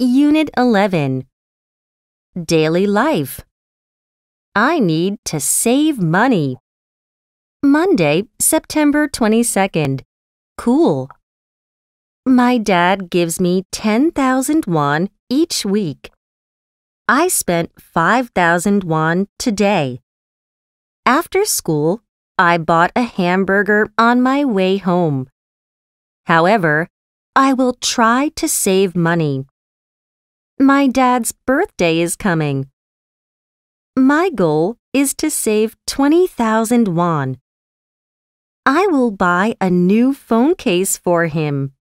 Unit 11 Daily Life I need to save money. Monday, September 22nd. Cool. My dad gives me 10,000 won each week. I spent 5,000 won today. After school, I bought a hamburger on my way home. However, I will try to save money. My dad's birthday is coming. My goal is to save 20,000 won. I will buy a new phone case for him.